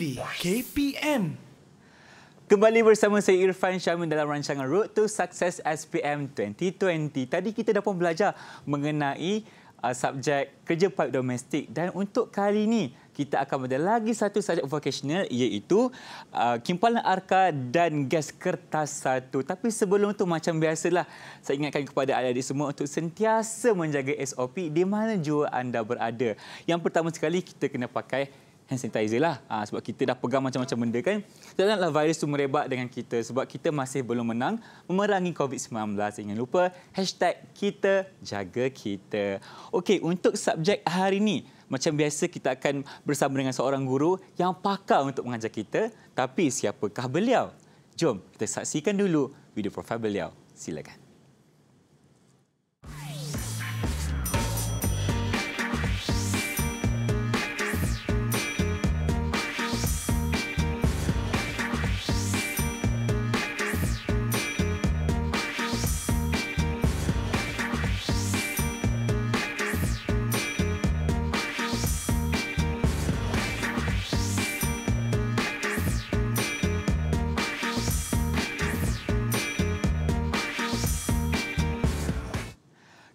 TV KPM. Kembali bersama saya Irfan Syamin dalam rancangan Road to Success SPM 2020. Tadi kita dah pun belajar mengenai uh, subjek kerja pipe domestik dan untuk kali ini kita akan ada lagi satu subjek vocational iaitu uh, kimpalan arka dan gas kertas satu. Tapi sebelum tu macam biasalah saya ingatkan kepada anda di semua untuk sentiasa menjaga SOP di mana jua anda berada. Yang pertama sekali kita kena pakai hand sanitizer lah ha, sebab kita dah pegang macam-macam benda kan janganlah virus tu merebak dengan kita sebab kita masih belum menang memerangi COVID-19 jangan lupa hashtag kita jaga kita Okey, untuk subjek hari ini macam biasa kita akan bersama dengan seorang guru yang pakar untuk mengajar kita tapi siapakah beliau jom kita saksikan dulu video profil beliau silakan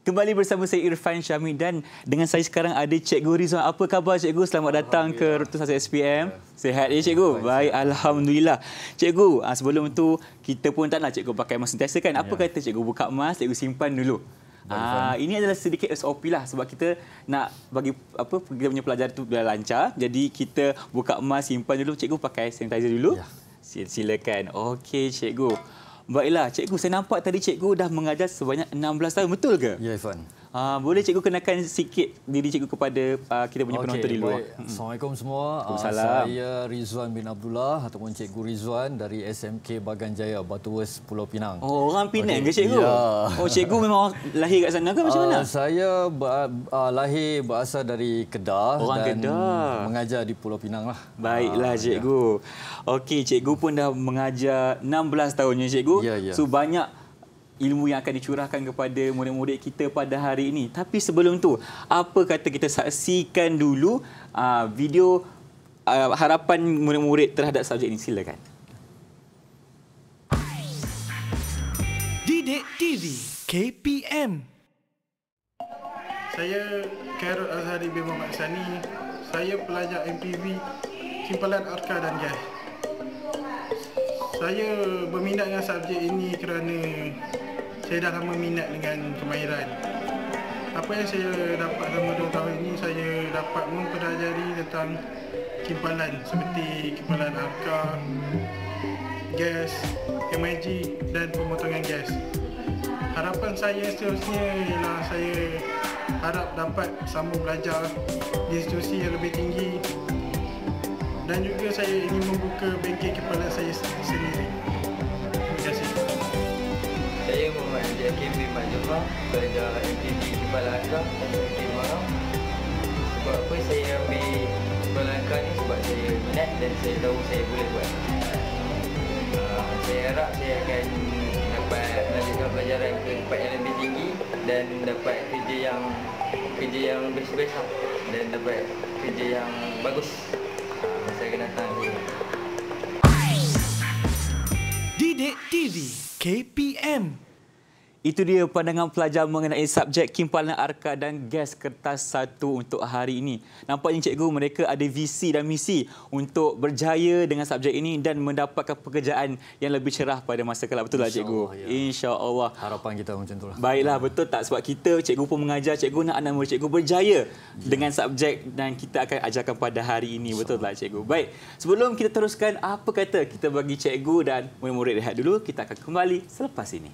Kembali bersama saya Irfan Syami dan dengan saya sekarang ada Cikgu Rizwan. Apa khabar Cikgu? Selamat datang ke Rutus Asyik SPM. Sehat ya Cikgu? Baik, Alhamdulillah. Cikgu, ah, sebelum tu kita pun tak nak Cikgu pakai mask sentiasa kan? Apa ya. kata Cikgu buka mask, Cikgu simpan dulu? Ah, ini adalah sedikit SOP lah sebab kita nak bagi apa kita punya pelajar tu biar lancar. Jadi kita buka mask, simpan dulu. Cikgu pakai sanitizer dulu. Ya. Silakan. Okey, Cikgu. Okey. Baiklah, cikgu saya nampak tadi cikgu dah mengajar sebanyak 16 tahun, betul ke? Ya, Ifan. Uh, boleh cikgu kenakan sikit diri cikgu kepada uh, kita punya okay, penonton di luar. Baik. Hmm. Assalamualaikum semua. Uh, saya Rizwan bin Abdullah ataupun cikgu Rizwan dari SMK Bagan Jaya Batu Batuwes Pulau Pinang. Oh, orang Pinang okay. ke cikgu? Yeah. Oh, cikgu memang lahir kat sana ke macam uh, mana? Saya uh, lahir berasal dari Kedah orang dan Kedah. mengajar di Pulau Pinang lah. Baiklah uh, cikgu. Yeah. Okey, cikgu pun dah mengajar 16 tahunnya cikgu. Yeah, yeah. So banyak ilmu yang akan dicurahkan kepada murid-murid kita pada hari ini. Tapi sebelum tu, apa kata kita saksikan dulu uh, video uh, harapan murid-murid terhadap subjek ini? Silakan. Didik TV KPM Saya Carol hari bin Mohd Sani. Saya pelajar MPV Simpalan Arka dan Jaya. Saya berminat dengan subjek ini kerana saya dah lama minat dengan kemahiran. Apa yang saya dapat dalam 2 tahun ini, saya dapat mempelajari tentang kimpalan seperti kimpalan arka, gas, MIG dan pemotongan gas. Harapan saya seterusnya ialah saya harap dapat sambung belajar di institusi yang lebih tinggi dan juga saya ingin membuka bengkel kepala saya sendiri. Terima kasih. Saya Muhammad Haji Hakim bin Majumah, belajar MPB Kepala Akar dan Mungkin Marah. Sebab apa saya ambil Kepala Akar ni? Sebab saya minat dan saya tahu saya boleh buat. Ah, saya harap saya akan dapat melanjutkan pelajaran ke tempat yang lebih tinggi dan dapat kerja yang kerja yang best-best lah. dan dapat kerja yang bagus akan datang Didik TV KPM itu dia pandangan pelajar mengenai subjek kimpalan arka dan gas kertas satu untuk hari ini. Nampaknya cikgu mereka ada visi dan misi untuk berjaya dengan subjek ini dan mendapatkan pekerjaan yang lebih cerah pada masa kelak. Betul tak cikgu? Ya. InsyaAllah. Harapan kita macam itulah. Baiklah, ya. betul tak? Sebab kita cikgu pun mengajar cikgu nak anak murid cikgu berjaya ya. dengan subjek dan kita akan ajarkan pada hari ini. Betul tak cikgu? Baik, sebelum kita teruskan apa kata kita bagi cikgu dan murid-murid rehat dulu, kita akan kembali selepas ini.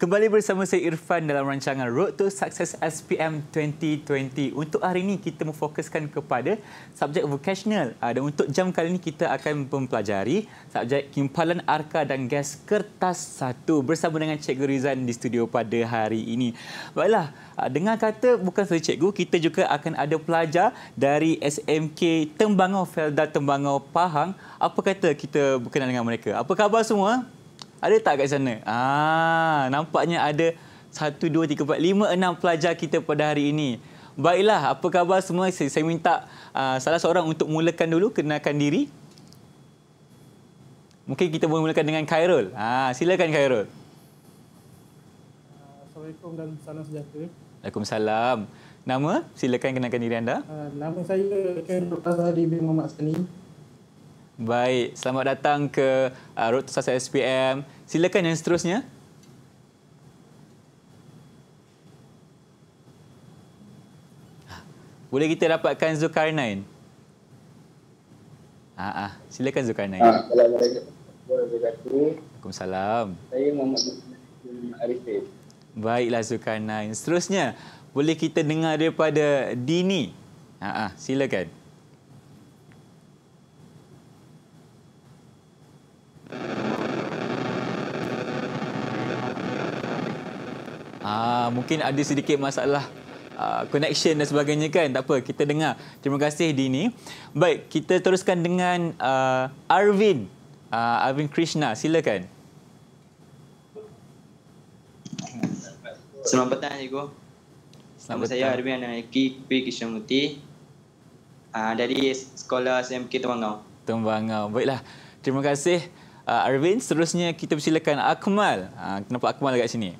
Kembali bersama saya Irfan dalam rancangan Road to Success SPM 2020. Untuk hari ini kita memfokuskan kepada subjek vocational ah, dan untuk jam kali ini kita akan mempelajari subjek kimpalan arka dan gas kertas satu bersama dengan Cikgu Rizan di studio pada hari ini. Baiklah, ah, Dengan kata bukan sahaja cikgu, kita juga akan ada pelajar dari SMK Tembangau Felda Tembangau Pahang. Apa kata kita berkenalan dengan mereka? Apa khabar semua? Ada tak kat sana? Ah, nampaknya ada 1 2 3 4 5 6 pelajar kita pada hari ini. Baiklah, apa khabar semua? Saya, saya minta uh, salah seorang untuk mulakan dulu kenalkan diri. Mungkin kita boleh mulakan dengan Khairul. Ah, silakan Khairul. Assalamualaikum dan salam sejahtera. Waalaikumsalam. Nama, silakan kenalkan diri anda. Uh, nama saya Khairul Azhari bin Muhammad Sani. Baik, selamat datang ke uh, Road to Sasa SPM. Silakan yang seterusnya. Ah, boleh kita dapatkan Zulkarnain? Ah, ah. Silakan Zulkarnain. Ah, Assalamualaikum. Waalaikumsalam. Saya Muhammad Arifin. Baiklah Zulkarnain. Seterusnya, boleh kita dengar daripada Dini? Ah, ah. silakan. Ah, mungkin ada sedikit masalah ah, connection dan sebagainya kan tak apa kita dengar terima kasih Dini baik kita teruskan dengan uh, Arvin uh, Arvin Krishna silakan selamat petang cikgu selamat nama petang. saya Arvin Anaki P. Krishnamurti uh, dari sekolah SMK Tumbangau. Tumbangau. baiklah terima kasih uh, Arvin seterusnya kita persilakan Akmal uh, kenapa Akmal dekat sini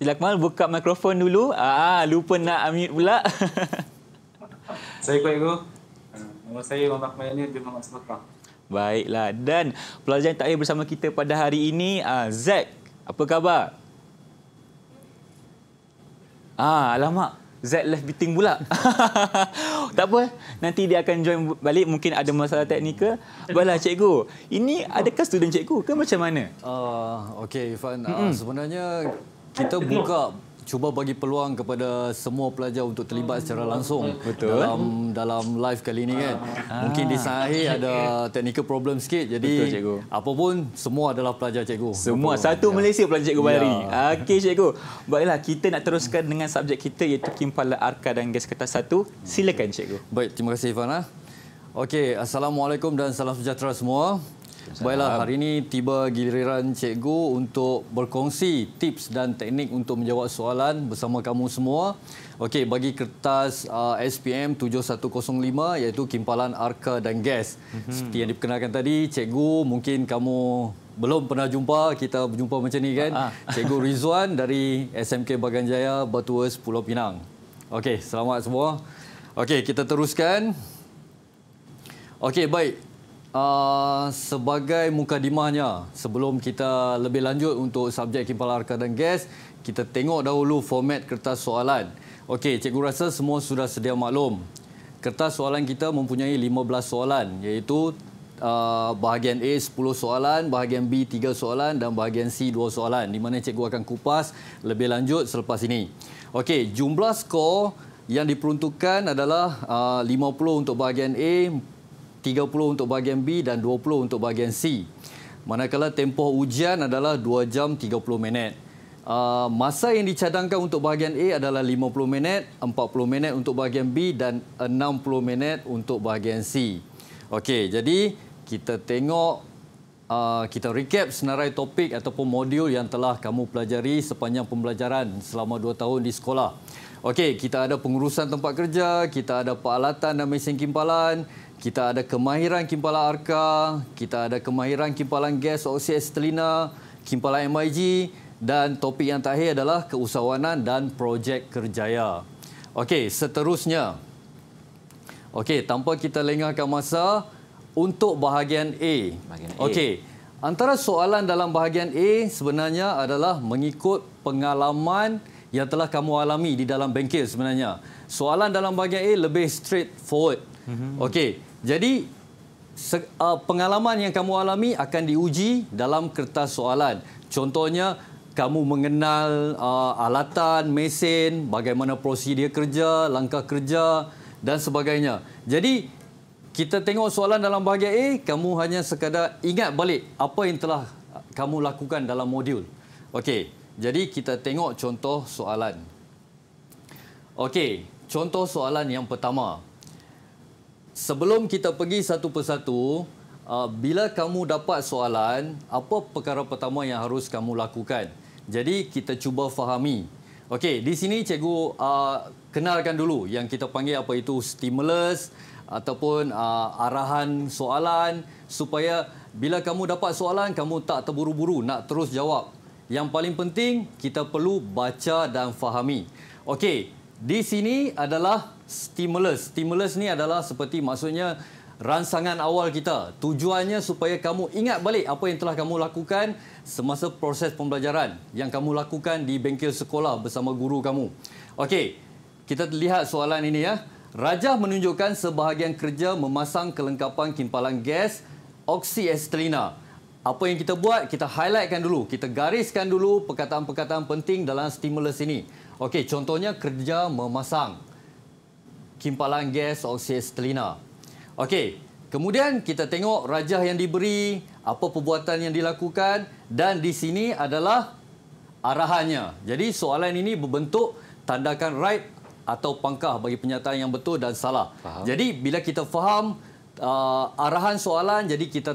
Sila Akmal buka mikrofon dulu. Ah, lupa nak unmute pula. Saya Kuih ah, Nama saya Muhammad Akmal Yani, dia Muhammad Sebekah. Baiklah. Dan pelajaran tak bersama kita pada hari ini, ah, Zack. Apa khabar? Ah, lama. Z left beating pula. tak apa, nanti dia akan join balik mungkin ada masalah teknikal. Baiklah cikgu. Ini adakah student cikgu ke macam mana? Ah, uh, okey Ifan. Uh, ah, sebenarnya kita buka cuba bagi peluang kepada semua pelajar untuk terlibat hmm. secara langsung Betul. dalam dalam live kali ini kan. Ah. Mungkin di akhir ada technical problem sikit jadi apa pun semua adalah pelajar cikgu. Semua Betul. satu ya. Malaysia pelajar cikgu ya. hari Ya. Okey cikgu. Baiklah kita nak teruskan dengan subjek kita iaitu kimpala arka dan gas kertas satu. Silakan cikgu. Baik terima kasih Ivana. Okey, assalamualaikum dan salam sejahtera semua. Baiklah, hari ini tiba giliran cikgu untuk berkongsi tips dan teknik untuk menjawab soalan bersama kamu semua. Okey, bagi kertas uh, SPM 7105 iaitu kimpalan arka dan gas. Mm-hmm. Seperti yang diperkenalkan tadi, cikgu mungkin kamu belum pernah jumpa, kita berjumpa macam ni kan. Uh-huh. Cikgu Rizwan dari SMK Bagan Jaya, Batuas, Pulau Pinang. Okey, selamat semua. Okey, kita teruskan. Okey, baik. Uh, sebagai mukadimahnya, sebelum kita lebih lanjut untuk subjek kipal arka dan gas, kita tengok dahulu format kertas soalan. Okey, cikgu rasa semua sudah sedia maklum. Kertas soalan kita mempunyai 15 soalan iaitu Uh, bahagian A 10 soalan, bahagian B 3 soalan dan bahagian C 2 soalan di mana cikgu akan kupas lebih lanjut selepas ini. Okey, jumlah skor yang diperuntukkan adalah ah, uh, 50 untuk bahagian A, 30 untuk bahagian B dan 20 untuk bahagian C. Manakala tempoh ujian adalah 2 jam 30 minit. Uh, masa yang dicadangkan untuk bahagian A adalah 50 minit, 40 minit untuk bahagian B dan 60 minit untuk bahagian C. Okey, jadi kita tengok uh, kita recap senarai topik ataupun modul yang telah kamu pelajari sepanjang pembelajaran selama 2 tahun di sekolah. Okey, kita ada pengurusan tempat kerja, kita ada peralatan dan mesin kimpalan, kita ada kemahiran kimpalan arka, kita ada kemahiran kimpalan gas oksi estelina, kimpalan MIG dan topik yang terakhir adalah keusahawanan dan projek kerjaya. Okey, seterusnya. Okey, tanpa kita lengahkan masa untuk bahagian A. Bahagian A. Okey. Antara soalan dalam bahagian A sebenarnya adalah mengikut pengalaman yang telah kamu alami di dalam bengkel sebenarnya. Soalan dalam bahagian A lebih straight forward. Mm-hmm. Okey, jadi uh, pengalaman yang kamu alami akan diuji dalam kertas soalan. Contohnya, kamu mengenal uh, alatan, mesin, bagaimana prosedur kerja, langkah kerja dan sebagainya. Jadi, kita tengok soalan dalam bahagian A, kamu hanya sekadar ingat balik apa yang telah uh, kamu lakukan dalam modul. Okey. Jadi kita tengok contoh soalan. Okey, contoh soalan yang pertama. Sebelum kita pergi satu persatu, uh, bila kamu dapat soalan, apa perkara pertama yang harus kamu lakukan? Jadi kita cuba fahami. Okey, di sini cikgu uh, kenalkan dulu yang kita panggil apa itu stimulus ataupun uh, arahan soalan supaya bila kamu dapat soalan kamu tak terburu-buru nak terus jawab yang paling penting, kita perlu baca dan fahami. Okey, di sini adalah stimulus. Stimulus ni adalah seperti maksudnya rangsangan awal kita. Tujuannya supaya kamu ingat balik apa yang telah kamu lakukan semasa proses pembelajaran yang kamu lakukan di bengkel sekolah bersama guru kamu. Okey, kita lihat soalan ini ya. Rajah menunjukkan sebahagian kerja memasang kelengkapan kimpalan gas oksiestrina. Okey apa yang kita buat, kita highlightkan dulu, kita gariskan dulu perkataan-perkataan penting dalam stimulus ini. Okey, contohnya kerja memasang kimpalan gas oksiestelina. Okey, kemudian kita tengok rajah yang diberi, apa perbuatan yang dilakukan dan di sini adalah arahannya. Jadi soalan ini berbentuk tandakan right atau pangkah bagi penyataan yang betul dan salah. Faham. Jadi bila kita faham uh, arahan soalan, jadi kita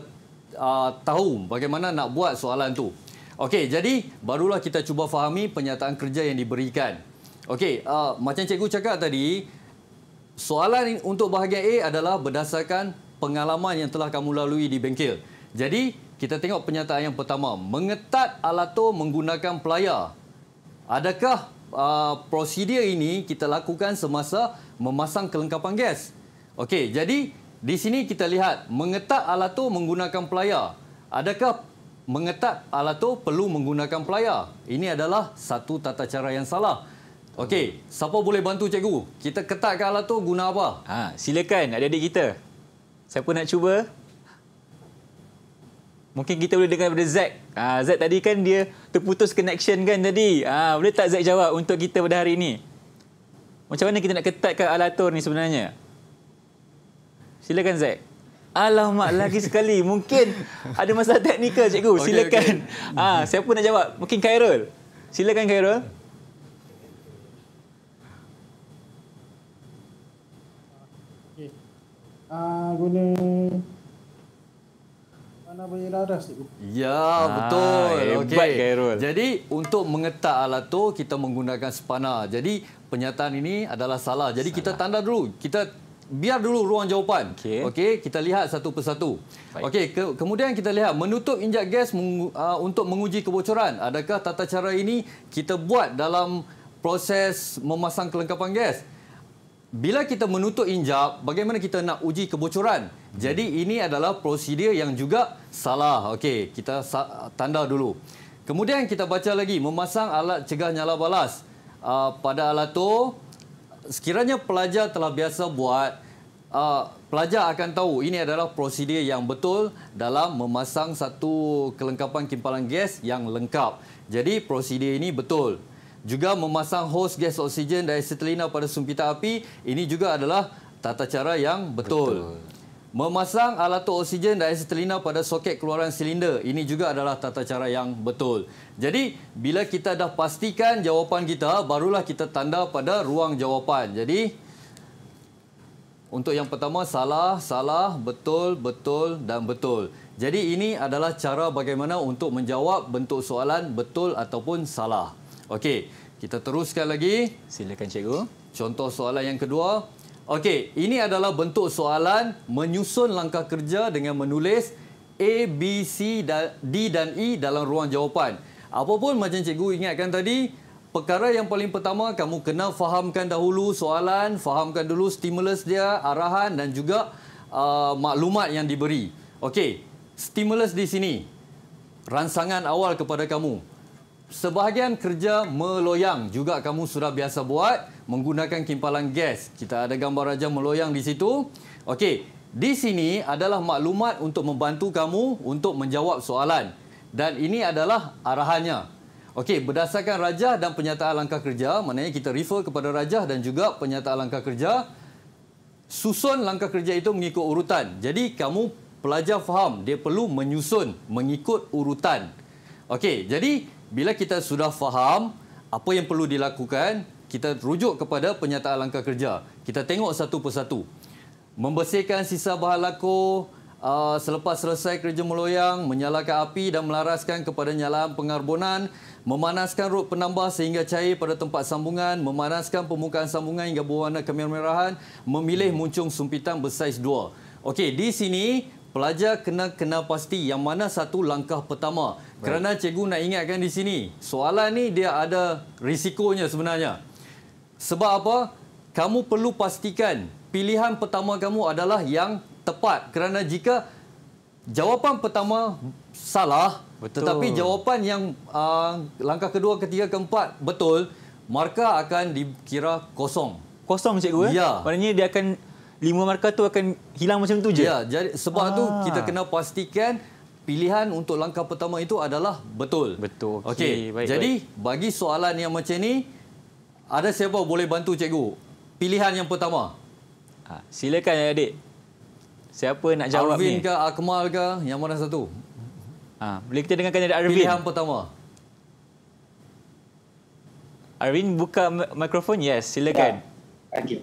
uh, tahu bagaimana nak buat soalan tu. Okey, jadi barulah kita cuba fahami pernyataan kerja yang diberikan. Okey, uh, macam cikgu cakap tadi, soalan untuk bahagian A adalah berdasarkan pengalaman yang telah kamu lalui di bengkel. Jadi, kita tengok pernyataan yang pertama. Mengetat alato menggunakan pelayar. Adakah uh, prosedur ini kita lakukan semasa memasang kelengkapan gas? Okey, jadi... Di sini kita lihat mengetat alato menggunakan pelayar. Adakah mengetat alato perlu menggunakan pelayar? Ini adalah satu tata cara yang salah. Okey, siapa boleh bantu cikgu? Kita ketatkan alato guna apa? Ha, silakan adik-adik kita. Siapa nak cuba? Mungkin kita boleh dengar daripada Zack. Ah Zack tadi kan dia terputus connection kan tadi. Ah boleh tak Zack jawab untuk kita pada hari ini? Macam mana kita nak ketatkan alator ni sebenarnya? Silakan Zack. Alamak lagi sekali. Mungkin ada masalah teknikal cikgu. Okay, Silakan. Ah, Ha, siapa nak jawab? Mungkin Khairul. Silakan Khairul. Okay. Uh, ah, guna mana punya Ya, betul. Ah, okay. Hebat, Jadi untuk mengetak alat tu kita menggunakan spana. Jadi penyataan ini adalah salah. Jadi salah. kita tanda dulu. Kita biar dulu ruang jawapan. Okey, okay, kita lihat satu persatu. Okey, ke kemudian kita lihat menutup injak gas meng uh, untuk menguji kebocoran. Adakah tata cara ini kita buat dalam proses memasang kelengkapan gas? Bila kita menutup injap, bagaimana kita nak uji kebocoran? Hmm. Jadi ini adalah prosedur yang juga salah. Okey, kita tanda dulu. Kemudian kita baca lagi memasang alat cegah nyala balas uh, pada alat tu sekiranya pelajar telah biasa buat, uh, pelajar akan tahu ini adalah prosedur yang betul dalam memasang satu kelengkapan kimpalan gas yang lengkap. Jadi prosedur ini betul. Juga memasang host gas oksigen dan acetylena pada sumpitan api, ini juga adalah tata cara yang betul. betul. Memasang alat oksigen dan acetylena pada soket keluaran silinder. Ini juga adalah tata cara yang betul. Jadi, bila kita dah pastikan jawapan kita, barulah kita tanda pada ruang jawapan. Jadi, untuk yang pertama, salah, salah, betul, betul dan betul. Jadi, ini adalah cara bagaimana untuk menjawab bentuk soalan betul ataupun salah. Okey, kita teruskan lagi. Silakan, Cikgu. Contoh soalan yang kedua. Okey, ini adalah bentuk soalan menyusun langkah kerja dengan menulis A, B, C, D dan E dalam ruang jawapan. Apapun macam cikgu ingatkan tadi, perkara yang paling pertama kamu kena fahamkan dahulu soalan, fahamkan dulu stimulus dia, arahan dan juga uh, maklumat yang diberi. Okey, stimulus di sini, ransangan awal kepada kamu sebahagian kerja meloyang juga kamu sudah biasa buat menggunakan kimpalan gas. Kita ada gambar raja meloyang di situ. Okey, di sini adalah maklumat untuk membantu kamu untuk menjawab soalan. Dan ini adalah arahannya. Okey, berdasarkan raja dan penyataan langkah kerja, maknanya kita refer kepada raja dan juga penyataan langkah kerja, susun langkah kerja itu mengikut urutan. Jadi, kamu pelajar faham dia perlu menyusun mengikut urutan. Okey, jadi bila kita sudah faham apa yang perlu dilakukan, kita rujuk kepada penyataan langkah kerja. Kita tengok satu persatu. Membersihkan sisa bahan laku uh, selepas selesai kerja meloyang, menyalakan api dan melaraskan kepada nyalaan pengarbonan, memanaskan rod penambah sehingga cair pada tempat sambungan, memanaskan permukaan sambungan hingga berwarna kemerahan, memilih muncung sumpitan bersaiz 2. Okey, di sini pelajar kena kenal pasti yang mana satu langkah pertama. Baik. Kerana cikgu nak ingatkan di sini, soalan ni dia ada risikonya sebenarnya. Sebab apa? Kamu perlu pastikan pilihan pertama kamu adalah yang tepat. Kerana jika jawapan pertama salah, betul. tetapi jawapan yang uh, langkah kedua, ketiga, keempat betul, markah akan dikira kosong. Kosong cikgu eh? ya? Ya. Maksudnya dia akan lima markah tu akan hilang macam tu je. Ya, jadi sebab ah. tu kita kena pastikan pilihan untuk langkah pertama itu adalah betul. Betul. Okey. Okay. Baik. Jadi baik. bagi soalan yang macam ni ada siapa boleh bantu cikgu? Pilihan yang pertama. Ha, silakan adik. Siapa nak jawab Arvin ni? Arvin ke Akmal ke yang mana satu? Ha, boleh kita dengarkan dari Arvin. Pilihan pertama. Arvin buka mikrofon. Yes, silakan. Ya. Okay.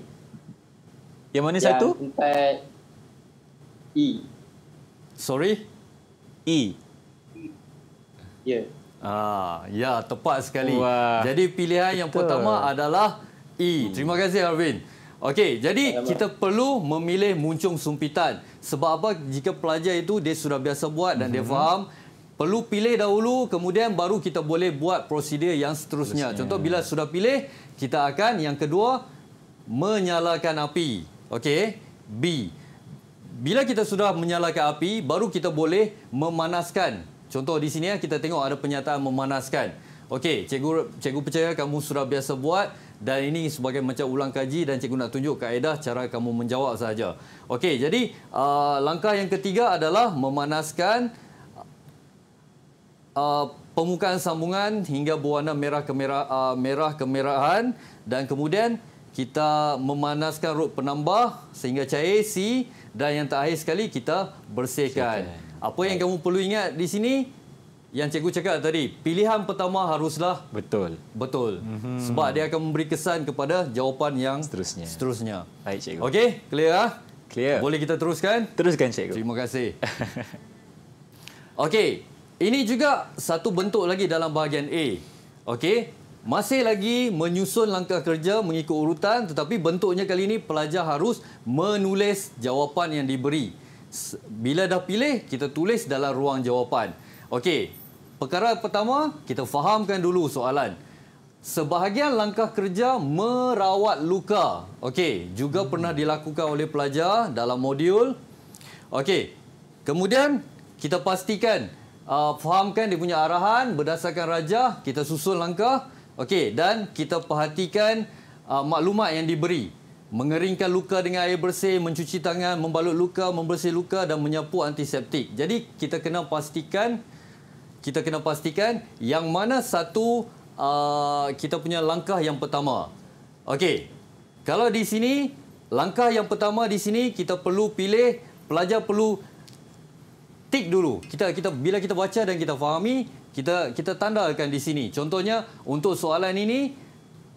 Yang mana yang satu? Yang E. Sorry? E. Ya. Yeah. Ah, ya tepat sekali. Wah. Jadi pilihan Betul. yang pertama adalah E. Terima kasih Arvin. Okey, jadi kita perlu memilih muncung sumpitan. Sebab apa? Jika pelajar itu dia sudah biasa buat dan mm -hmm. dia mhm. faham, perlu pilih dahulu kemudian baru kita boleh buat prosedur yang seterusnya. Contoh bila sudah pilih, kita akan yang kedua menyalakan api. Okey, B. Bila kita sudah menyalakan api, baru kita boleh memanaskan. Contoh di sini eh, kita tengok ada pernyataan memanaskan. Okey, cikgu cikgu percaya kamu sudah biasa buat dan ini sebagai macam ulang kaji dan cikgu nak tunjuk kaedah cara kamu menjawab saja. Okey, jadi uh, langkah yang ketiga adalah memanaskan uh, pemukaan sambungan hingga berwarna merah kemerah uh, merah kemerahan dan kemudian kita memanaskan rod penambah sehingga cair C dan yang terakhir sekali kita bersihkan. Apa yang kamu perlu ingat di sini? Yang cikgu cakap tadi, pilihan pertama haruslah betul. Betul. Mm -hmm. Sebab dia akan memberi kesan kepada jawapan yang seterusnya. Seterusnya. Baik cikgu. Okey, clear ah? Clear. Boleh kita teruskan? Teruskan cikgu. Terima kasih. Okey. Ini juga satu bentuk lagi dalam bahagian A. Okey, masih lagi menyusun langkah kerja mengikut urutan tetapi bentuknya kali ini pelajar harus menulis jawapan yang diberi. Bila dah pilih, kita tulis dalam ruang jawapan. Okey, perkara pertama, kita fahamkan dulu soalan. Sebahagian langkah kerja merawat luka. Okey, juga hmm. pernah dilakukan oleh pelajar dalam modul. Okey, kemudian kita pastikan, uh, fahamkan dia punya arahan berdasarkan rajah, kita susun langkah. Langkah. Okey, dan kita perhatikan uh, maklumat yang diberi. Mengeringkan luka dengan air bersih, mencuci tangan, membalut luka, membersih luka dan menyapu antiseptik. Jadi kita kena pastikan kita kena pastikan yang mana satu uh, kita punya langkah yang pertama. Okey. Kalau di sini langkah yang pertama di sini kita perlu pilih pelajar perlu tick dulu. Kita kita bila kita baca dan kita fahami, kita kita tandakan di sini. Contohnya untuk soalan ini,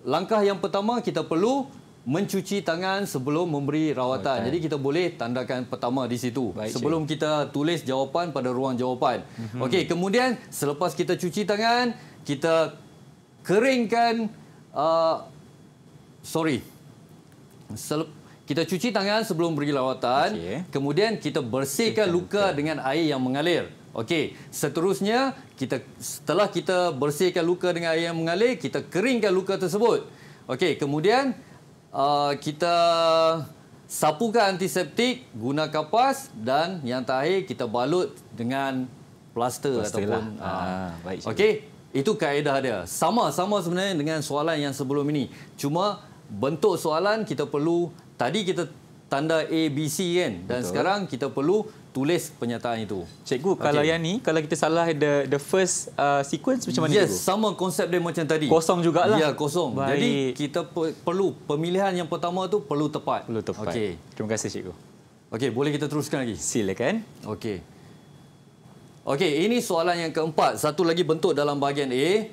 langkah yang pertama kita perlu mencuci tangan sebelum memberi rawatan. Okay. Jadi kita boleh tandakan pertama di situ Baik, sebelum cik. kita tulis jawapan pada ruang jawapan. Mm-hmm. Okey, kemudian selepas kita cuci tangan, kita keringkan uh, sorry. Selepas kita cuci tangan sebelum pergi lawatan. Okay. Kemudian kita bersihkan, bersihkan luka muka. dengan air yang mengalir. Okey, seterusnya kita setelah kita bersihkan luka dengan air yang mengalir, kita keringkan luka tersebut. Okey, kemudian uh, kita sapukan antiseptik guna kapas dan yang terakhir kita balut dengan plaster ataupun lah. uh, ah, baik. Okey, itu kaedah dia. Sama-sama sebenarnya dengan soalan yang sebelum ini. Cuma bentuk soalan kita perlu tadi kita tanda A B C kan dan Betul. sekarang kita perlu tulis pernyataan itu. Cikgu okay. kalau yang ni kalau kita salah the the first uh, sequence macam mana yes, cikgu? sama konsep dia macam tadi. Kosong jugalah. Ya, kosong. Baik. Jadi kita perlu pemilihan yang pertama tu perlu tepat. Perlu tepat. Okey. Terima kasih cikgu. Okey, boleh kita teruskan lagi? Silakan. Okey. Okey, ini soalan yang keempat. Satu lagi bentuk dalam bahagian A,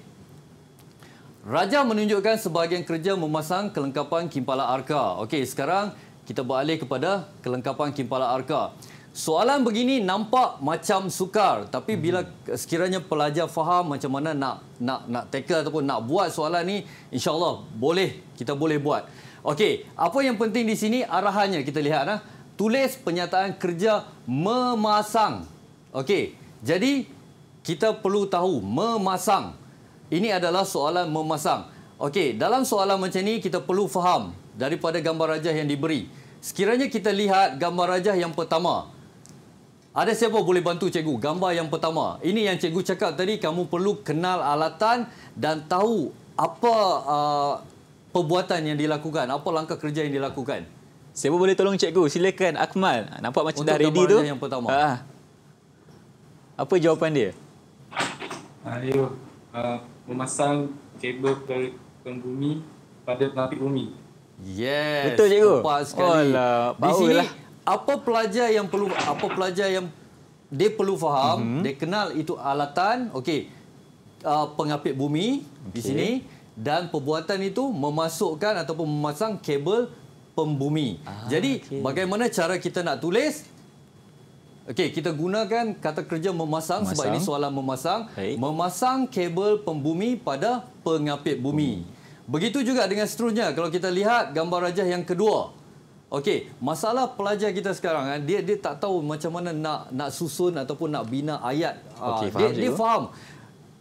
Raja menunjukkan sebahagian kerja memasang kelengkapan kimpala arka. Okey, sekarang kita beralih kepada kelengkapan kimpala arka. Soalan begini nampak macam sukar tapi bila hmm. sekiranya pelajar faham macam mana nak nak nak tackle ataupun nak buat soalan ni insyaallah boleh kita boleh buat. Okey, apa yang penting di sini arahannya kita lihatlah. Tulis penyataan kerja memasang. Okey. Jadi kita perlu tahu memasang. Ini adalah soalan memasang. Okey, dalam soalan macam ni kita perlu faham daripada gambar rajah yang diberi. Sekiranya kita lihat gambar rajah yang pertama. Ada siapa boleh bantu cikgu gambar yang pertama? Ini yang cikgu cakap tadi kamu perlu kenal alatan dan tahu apa uh, perbuatan yang dilakukan, apa langkah kerja yang dilakukan. Siapa boleh tolong cikgu? Silakan Akmal. Nampak macam Untuk dah ready tu. Yang pertama. Ha. Apa jawapan dia? Ayuh. Uh, memasang kabel ke pembumi pada penapis bumi. Yes. Betul cikgu. Tepat sekali. Alah, Di sini lah. apa pelajar yang perlu apa pelajar yang dia perlu faham, mm-hmm. dia kenal itu alatan, okey. Uh, pengapit bumi okay. di sini dan perbuatan itu memasukkan ataupun memasang kabel pembumi. Aha, Jadi okay. bagaimana cara kita nak tulis Okey, kita gunakan kata kerja memasang, memasang. sebab ini soalan memasang. Baik. Memasang kabel pembumi pada pengapit bumi. Hmm. Begitu juga dengan seterusnya. Kalau kita lihat gambar rajah yang kedua. Okey, masalah pelajar kita sekarang kan, dia dia tak tahu macam mana nak nak susun ataupun nak bina ayat. Ah, okay, faham dia dia faham.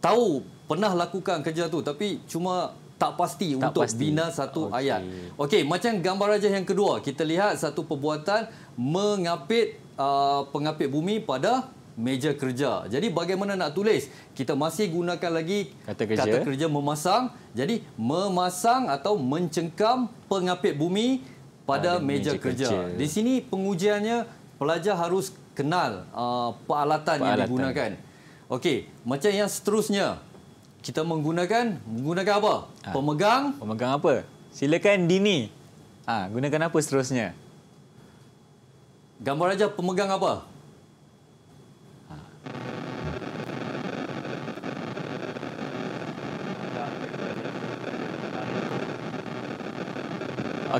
Tahu pernah lakukan kerja tu tapi cuma tak pasti tak untuk pasti. bina satu okay. ayat. Okey, macam gambar rajah yang kedua, kita lihat satu perbuatan mengapit Uh, pengapit bumi pada meja kerja. Jadi bagaimana nak tulis? Kita masih gunakan lagi kata kerja, kata eh? kerja memasang. Jadi memasang atau mencengkam pengapit bumi pada ah, meja, meja kerja. kerja. Di sini pengujiannya pelajar harus kenal uh, peralatan, peralatan yang digunakan. Okey, macam yang seterusnya kita menggunakan menggunakan apa? Ha. Pemegang. Pemegang apa? Silakan Dini. Ah, ha, gunakan apa seterusnya? Gambar aja pemegang apa? Ha.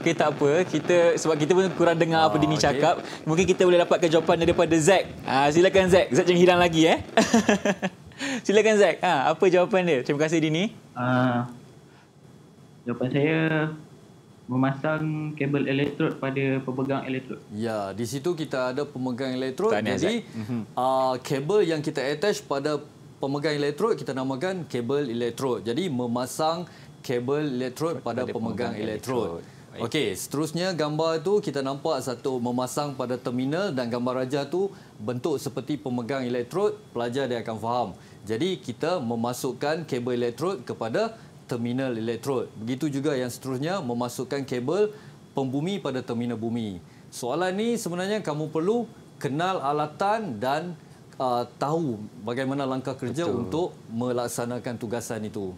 Okey tak apa kita sebab kita pun kurang dengar oh, apa Dini cakap mungkin kita boleh dapatkan jawapan daripada Zack. Ha, silakan Zack. Zack jangan hilang lagi eh. silakan Zack. Ha, apa jawapan dia? Terima kasih Dini. Uh, jawapan saya memasang kabel elektrod pada pemegang elektrod. Ya, di situ kita ada pemegang elektrod. Tanya, Jadi, uh, kabel yang kita attach pada pemegang elektrod kita namakan kabel elektrod. Jadi, memasang kabel elektrod pada, pada pemegang, pemegang elektrod. elektrod. Okey, seterusnya gambar itu kita nampak satu memasang pada terminal dan gambar raja tu bentuk seperti pemegang elektrod, pelajar dia akan faham. Jadi kita memasukkan kabel elektrod kepada terminal elektrod. Begitu juga yang seterusnya memasukkan kabel pembumi pada terminal bumi. Soalan ini sebenarnya kamu perlu kenal alatan dan uh, tahu bagaimana langkah kerja Betul. untuk melaksanakan tugasan itu.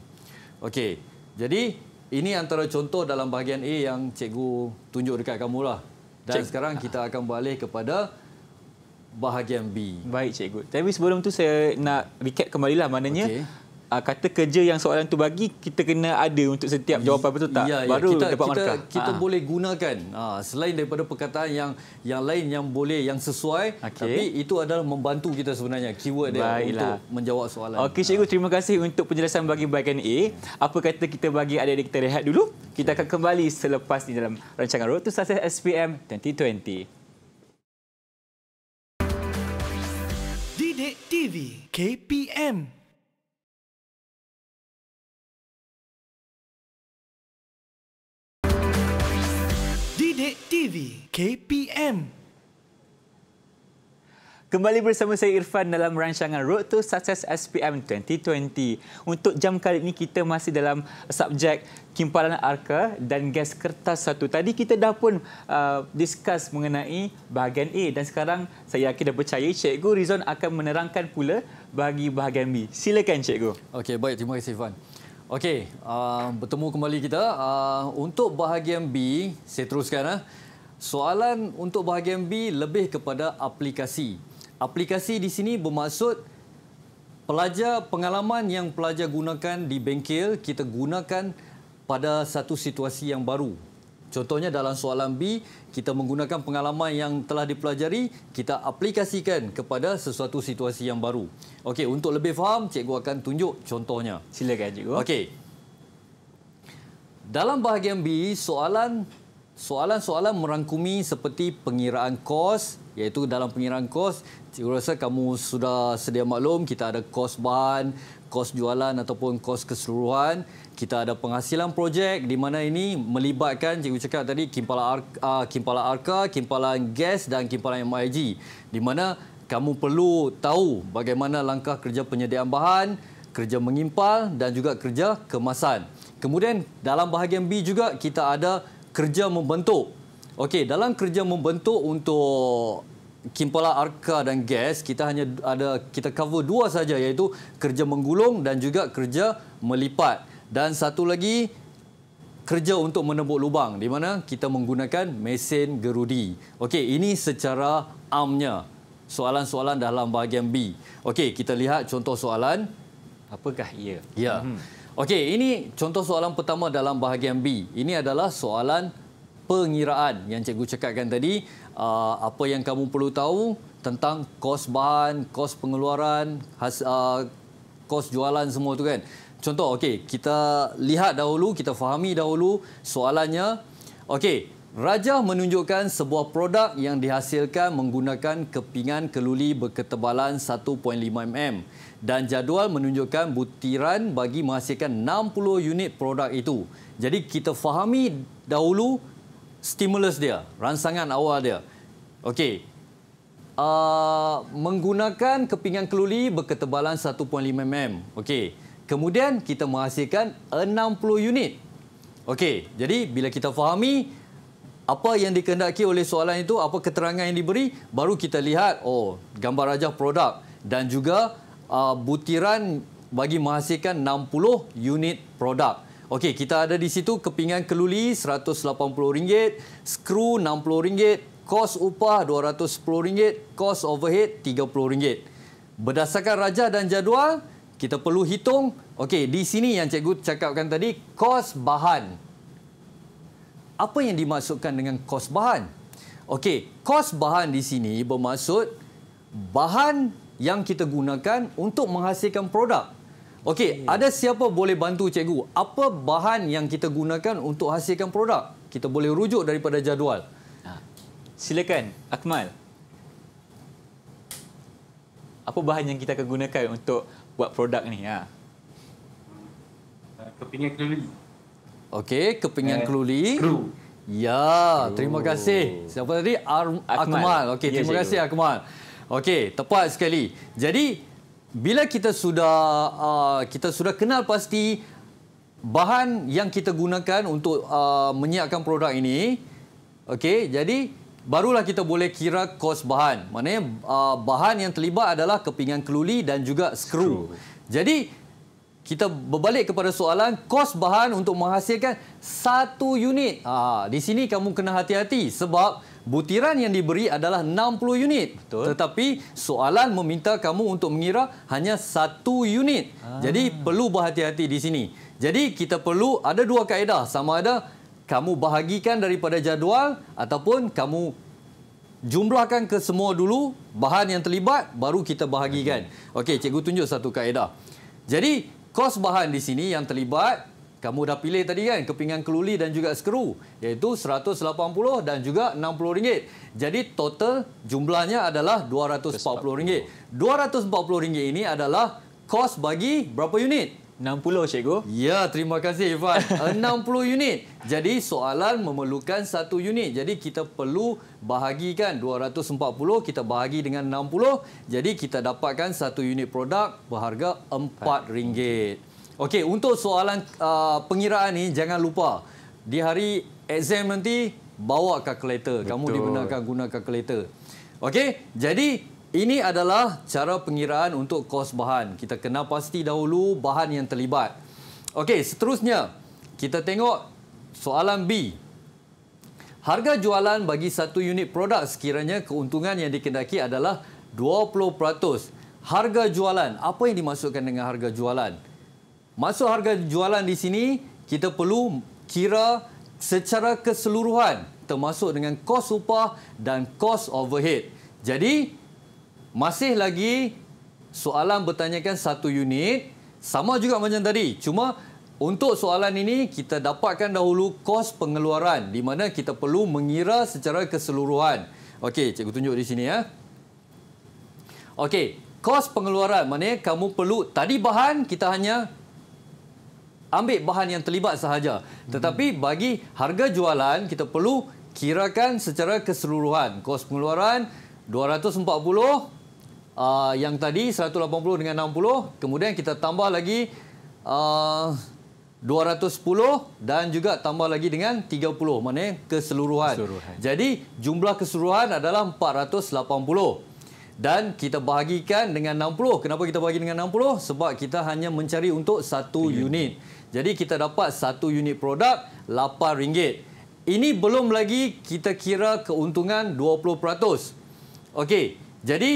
Okey, jadi ini antara contoh dalam bahagian A yang cikgu tunjuk dekat kamu lah. Dan Cik. sekarang kita ah. akan balik kepada bahagian B. Baik cikgu. Tapi sebelum tu saya nak recap kembali lah maknanya okay uh, kata kerja yang soalan tu bagi kita kena ada untuk setiap jawapan betul tak ya, ya. baru kita, dapat kita, markah kita ha. boleh gunakan uh, selain daripada perkataan yang yang lain yang boleh yang sesuai okay. tapi itu adalah membantu kita sebenarnya keyword dia Baiklah. untuk menjawab soalan okey cikgu terima kasih untuk penjelasan bagi bahagian A apa kata kita bagi adik-adik kita rehat dulu kita akan kembali selepas di dalam rancangan Road to Success SPM 2020 TV KPM Sidik TV KPM Kembali bersama saya Irfan dalam rancangan Road to Success SPM 2020. Untuk jam kali ini kita masih dalam subjek kimpalan arka dan gas kertas satu. Tadi kita dah pun uh, discuss mengenai bahagian A dan sekarang saya yakin dan percaya Cikgu Rizon akan menerangkan pula bagi bahagian B. Silakan Cikgu. Okey, baik. Terima kasih Irfan. Okey, uh, bertemu kembali kita. Uh, untuk bahagian B, saya teruskan. Uh. Soalan untuk bahagian B lebih kepada aplikasi. Aplikasi di sini bermaksud pelajar pengalaman yang pelajar gunakan di bengkel, kita gunakan pada satu situasi yang baru. Contohnya dalam soalan B, kita menggunakan pengalaman yang telah dipelajari, kita aplikasikan kepada sesuatu situasi yang baru. Okey, untuk lebih faham, cikgu akan tunjuk contohnya. Silakan cikgu. Okey. Dalam bahagian B, soalan soalan-soalan merangkumi seperti pengiraan kos, iaitu dalam pengiraan kos, cikgu rasa kamu sudah sedia maklum kita ada kos bahan, kos jualan ataupun kos keseluruhan kita ada penghasilan projek di mana ini melibatkan cikgu cakap tadi kimpala ah, arka, kimpala arka, kimpalan gas dan kimpalan MIG di mana kamu perlu tahu bagaimana langkah kerja penyediaan bahan, kerja mengimpal dan juga kerja kemasan. Kemudian dalam bahagian B juga kita ada kerja membentuk. Okey, dalam kerja membentuk untuk kimpala arka dan gas kita hanya ada kita cover dua saja iaitu kerja menggulung dan juga kerja melipat dan satu lagi kerja untuk menembuk lubang di mana kita menggunakan mesin gerudi. Okey, ini secara amnya. Soalan-soalan dalam bahagian B. Okey, kita lihat contoh soalan. Apakah ia? Ya. Hmm. Okey, ini contoh soalan pertama dalam bahagian B. Ini adalah soalan pengiraan yang cikgu cakapkan tadi. Ah, apa yang kamu perlu tahu tentang kos bahan, kos pengeluaran, ah, kos jualan semua tu kan. Contoh, okey, kita lihat dahulu, kita fahami dahulu soalannya. Okey, Raja menunjukkan sebuah produk yang dihasilkan menggunakan kepingan keluli berketebalan 1.5 mm dan jadual menunjukkan butiran bagi menghasilkan 60 unit produk itu. Jadi kita fahami dahulu stimulus dia, ransangan awal dia. Okey. Uh, menggunakan kepingan keluli berketebalan 1.5 mm. Okey. Kemudian kita menghasilkan 60 unit. Okey, jadi bila kita fahami apa yang dikehendaki oleh soalan itu, apa keterangan yang diberi, baru kita lihat oh, gambar rajah produk dan juga uh, butiran bagi menghasilkan 60 unit produk. Okey, kita ada di situ kepingan keluli RM180, skru RM60, kos upah RM210, kos overhead RM30. Berdasarkan rajah dan jadual, kita perlu hitung. Okey, di sini yang cikgu cakapkan tadi, kos bahan. Apa yang dimaksudkan dengan kos bahan? Okey, kos bahan di sini bermaksud bahan yang kita gunakan untuk menghasilkan produk. Okey, yeah. Hmm. ada siapa boleh bantu cikgu? Apa bahan yang kita gunakan untuk hasilkan produk? Kita boleh rujuk daripada jadual. Ha. Silakan, Akmal. Apa bahan yang kita akan gunakan untuk buat produk ni ha. Eh, kepingan keluli. Okey, kepingan eh, keluli. Kru. Ya, kru. terima oh. kasih. Siapa tadi? Ar Akmal. Akmal. Okey, ya, terima cikgu. kasih Akmal. Okey, tepat sekali. Jadi bila kita sudah uh, kita sudah kenal pasti bahan yang kita gunakan untuk uh, menyiapkan produk ini, okey, jadi barulah kita boleh kira kos bahan. Maknanya uh, bahan yang terlibat adalah kepingan keluli dan juga skru. skru. Jadi kita berbalik kepada soalan kos bahan untuk menghasilkan satu unit. Ah, di sini kamu kena hati-hati sebab butiran yang diberi adalah 60 unit. Betul. Tetapi soalan meminta kamu untuk mengira hanya satu unit. Ah. Jadi perlu berhati-hati di sini. Jadi kita perlu ada dua kaedah sama ada kamu bahagikan daripada jadual ataupun kamu jumlahkan ke semua dulu bahan yang terlibat baru kita bahagikan. Okey, cikgu tunjuk satu kaedah. Jadi, kos bahan di sini yang terlibat kamu dah pilih tadi kan kepingan keluli dan juga skru iaitu 180 dan juga 60 ringgit. Jadi total jumlahnya adalah 240 ringgit. 240 ringgit ini adalah kos bagi berapa unit? 60 cikgu. Ya, terima kasih Ivan. 60 unit. Jadi soalan memerlukan satu unit. Jadi kita perlu bahagikan 240 kita bahagi dengan 60. Jadi kita dapatkan satu unit produk berharga RM4. Okey, untuk soalan uh, pengiraan ini jangan lupa di hari exam nanti bawa kalkulator. Kamu dibenarkan guna kalkulator. Okey, jadi ini adalah cara pengiraan untuk kos bahan. Kita kena pasti dahulu bahan yang terlibat. Okey, seterusnya, kita tengok soalan B. Harga jualan bagi satu unit produk sekiranya keuntungan yang dikendaki adalah 20%. Harga jualan, apa yang dimasukkan dengan harga jualan? Masuk harga jualan di sini, kita perlu kira secara keseluruhan termasuk dengan kos upah dan kos overhead. Jadi, masih lagi soalan bertanyakan satu unit. Sama juga macam tadi. Cuma untuk soalan ini, kita dapatkan dahulu kos pengeluaran di mana kita perlu mengira secara keseluruhan. Okey, cikgu tunjuk di sini. ya. Okey, kos pengeluaran. Maksudnya kamu perlu tadi bahan kita hanya ambil bahan yang terlibat sahaja. Hmm. Tetapi bagi harga jualan, kita perlu kirakan secara keseluruhan. Kos pengeluaran 240 uh, yang tadi 180 dengan 60 kemudian kita tambah lagi ah, uh, 210 dan juga tambah lagi dengan 30 maknanya keseluruhan. keseluruhan. Jadi jumlah keseluruhan adalah 480 dan kita bahagikan dengan 60. Kenapa kita bahagi dengan 60? Sebab kita hanya mencari untuk satu unit. Jadi kita dapat satu unit produk RM8. Ini belum lagi kita kira keuntungan 20%. Okey. Jadi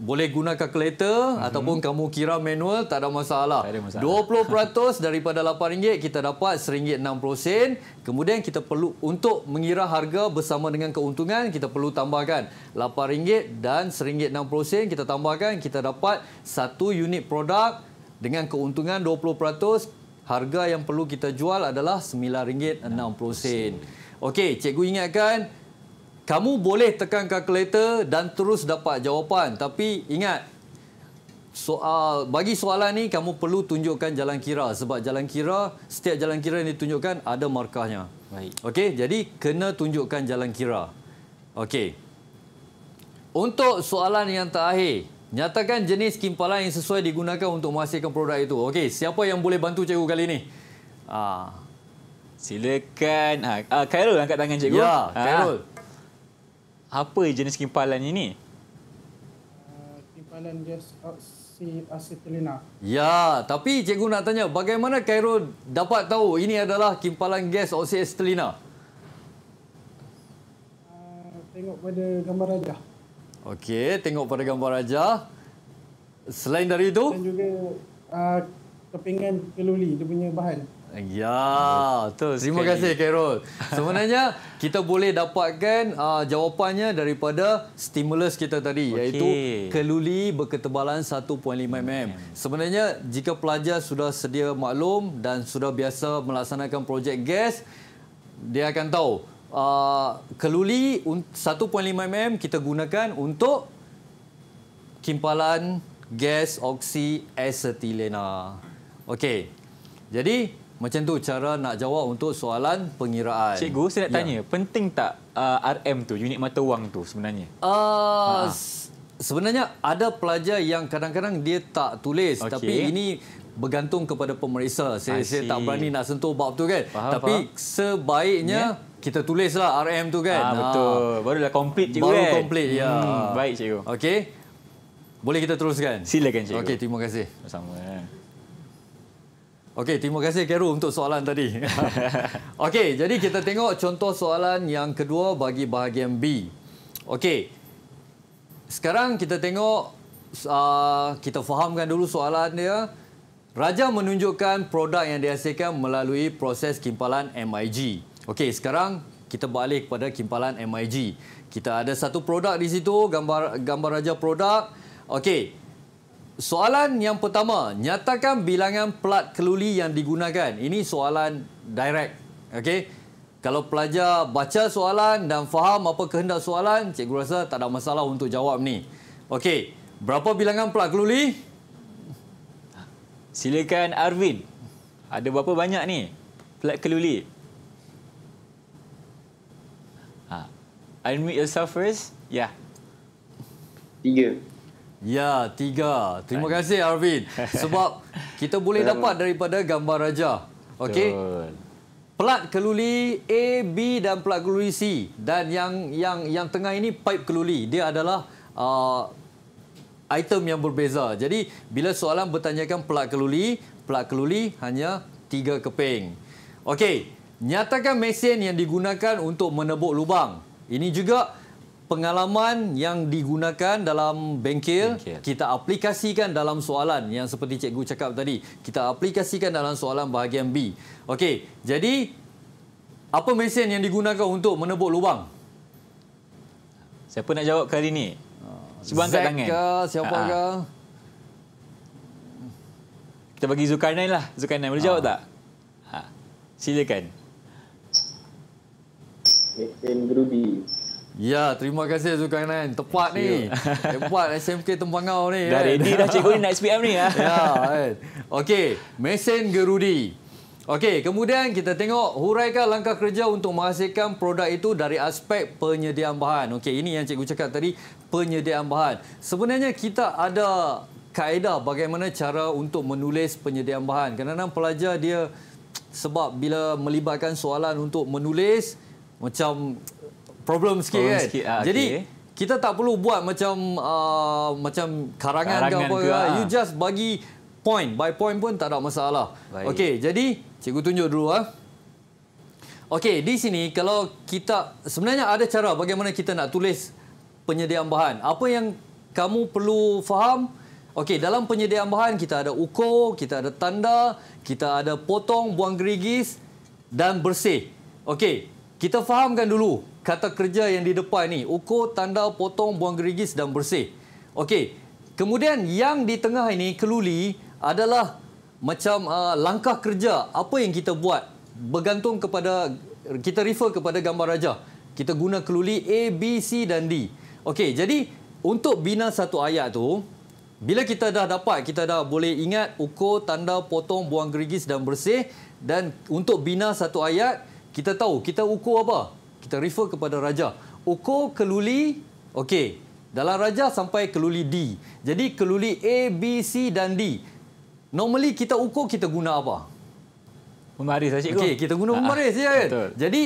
boleh guna calculator mm-hmm. ataupun kamu kira manual tak ada masalah. Tak ada masalah. 20% daripada RM8 kita dapat RM1.60. Kemudian kita perlu untuk mengira harga bersama dengan keuntungan kita perlu tambahkan RM8 dan RM1.60 kita tambahkan kita dapat satu unit produk dengan keuntungan 20% harga yang perlu kita jual adalah RM9.60. Okey, cikgu ingatkan kamu boleh tekan kalkulator dan terus dapat jawapan tapi ingat soal bagi soalan ni kamu perlu tunjukkan jalan kira sebab jalan kira setiap jalan kira yang ditunjukkan ada markahnya baik okey jadi kena tunjukkan jalan kira Okay. untuk soalan yang terakhir nyatakan jenis kimpalan yang sesuai digunakan untuk menghasilkan produk itu Okay, siapa yang boleh bantu cikgu kali ini? ah silakan ah, ah Khairul angkat tangan cikgu ya ah. Khairul ah apa jenis kimpalan ini? Eh, kimpalan gas oksid asetilena. Ya, tapi cikgu nak tanya bagaimana Cairo dapat tahu ini adalah kimpalan gas oksid asetilena? Eh, tengok pada gambar raja. Okey, tengok pada gambar raja. Selain dari itu? Dan juga eh, kepingan keluli, dia punya bahan. Ya, betul. Terima sekali. kasih Carol. Sebenarnya kita boleh dapatkan uh, jawapannya daripada stimulus kita tadi okay. iaitu keluli berketebalan 1.5 mm. mm. Sebenarnya jika pelajar sudah sedia maklum dan sudah biasa melaksanakan projek gas, dia akan tahu uh, keluli 1.5 mm kita gunakan untuk kimpalan gas oksi acetilena. Okey. Jadi macam tu cara nak jawab untuk soalan pengiraan. Cikgu, saya nak ya. tanya, ya. penting tak uh, RM tu, unit mata wang tu sebenarnya? Uh, ha. sebenarnya ada pelajar yang kadang-kadang dia tak tulis okay. tapi ini bergantung kepada pemeriksa. Saya, saya tak berani nak sentuh bab tu kan. Faham, tapi faham. sebaiknya yeah. kita tulislah RM tu kan. Ah betul. Ah. baru dah complete cikgu. Baru kan? complete, ya. Hmm, baik cikgu. Okey. Boleh kita teruskan? Silakan cikgu. Okey, terima kasih. Sama-sama. Okey, terima kasih Keru untuk soalan tadi. Okey, jadi kita tengok contoh soalan yang kedua bagi bahagian B. Okey. Sekarang kita tengok uh, kita fahamkan dulu soalan dia. Raja menunjukkan produk yang dihasilkan melalui proses kimpalan MIG. Okey, sekarang kita balik kepada kimpalan MIG. Kita ada satu produk di situ, gambar gambar raja produk. Okey soalan yang pertama, nyatakan bilangan plat keluli yang digunakan. Ini soalan direct. Okey. Kalau pelajar baca soalan dan faham apa kehendak soalan, cikgu rasa tak ada masalah untuk jawab ni. Okey. Berapa bilangan plat keluli? Silakan Arvin. Ada berapa banyak ni? Plat keluli. Ha. Unmute yourself first. Ya. Yeah. Tiga. Ya, tiga. Terima Baik. kasih Arvin. Sebab kita boleh dapat daripada gambar raja. Okey. Pelat keluli A, B dan pelat keluli C. Dan yang yang yang tengah ini pipe keluli. Dia adalah uh, item yang berbeza. Jadi bila soalan bertanyakan pelat keluli, pelat keluli hanya tiga keping. Okey. Nyatakan mesin yang digunakan untuk menebuk lubang. Ini juga pengalaman yang digunakan dalam bengkel, bengkel kita aplikasikan dalam soalan yang seperti cikgu cakap tadi kita aplikasikan dalam soalan bahagian B. Okey, jadi apa mesin yang digunakan untuk menebuk lubang? Siapa nak jawab kali ini. Ah, Cuba angkat tangan. Ke, siapa ah. ke? Kita bagi Zukarnain lah. Zukarnain boleh ha. jawab ah. tak? Ha. Silakan. Mesin berubi. Ya, terima kasih Zulkarnain. Tepat ni. Tepat SMK Tempangau ni. Dah kan? ready dah cikgu ni naik SPM ni. Ha? Ya, kan. Okey, mesin gerudi. Okey, kemudian kita tengok huraikan langkah kerja untuk menghasilkan produk itu dari aspek penyediaan bahan. Okey, ini yang cikgu cakap tadi, penyediaan bahan. Sebenarnya kita ada kaedah bagaimana cara untuk menulis penyediaan bahan. kadang pelajar dia sebab bila melibatkan soalan untuk menulis, macam problem sikit problem kan. Sikit, ah, Jadi okay. kita tak perlu buat macam uh, macam karangan, karangan ke apa. Ke, ke, ah. You ah. just bagi point by point pun tak ada masalah. Okey, jadi cikgu tunjuk dulu ah. Okey, di sini kalau kita sebenarnya ada cara bagaimana kita nak tulis penyediaan bahan. Apa yang kamu perlu faham? Okey, dalam penyediaan bahan kita ada ukur, kita ada tanda, kita ada potong, buang gerigis dan bersih. Okey, kita fahamkan dulu kata kerja yang di depan ni ukur tanda potong buang gerigis dan bersih okey kemudian yang di tengah ini keluli adalah macam uh, langkah kerja apa yang kita buat bergantung kepada kita refer kepada gambar raja kita guna keluli a b c dan d okey jadi untuk bina satu ayat tu bila kita dah dapat kita dah boleh ingat ukur tanda potong buang gerigis dan bersih dan untuk bina satu ayat kita tahu kita ukur apa kita refer kepada raja. Ukur keluli, okey. Dalam raja sampai keluli D. Jadi keluli A, B, C dan D. Normally kita ukur, kita guna apa? Pembaris lah Okey, kita guna pembaris saja ya, kan? Betul. Jadi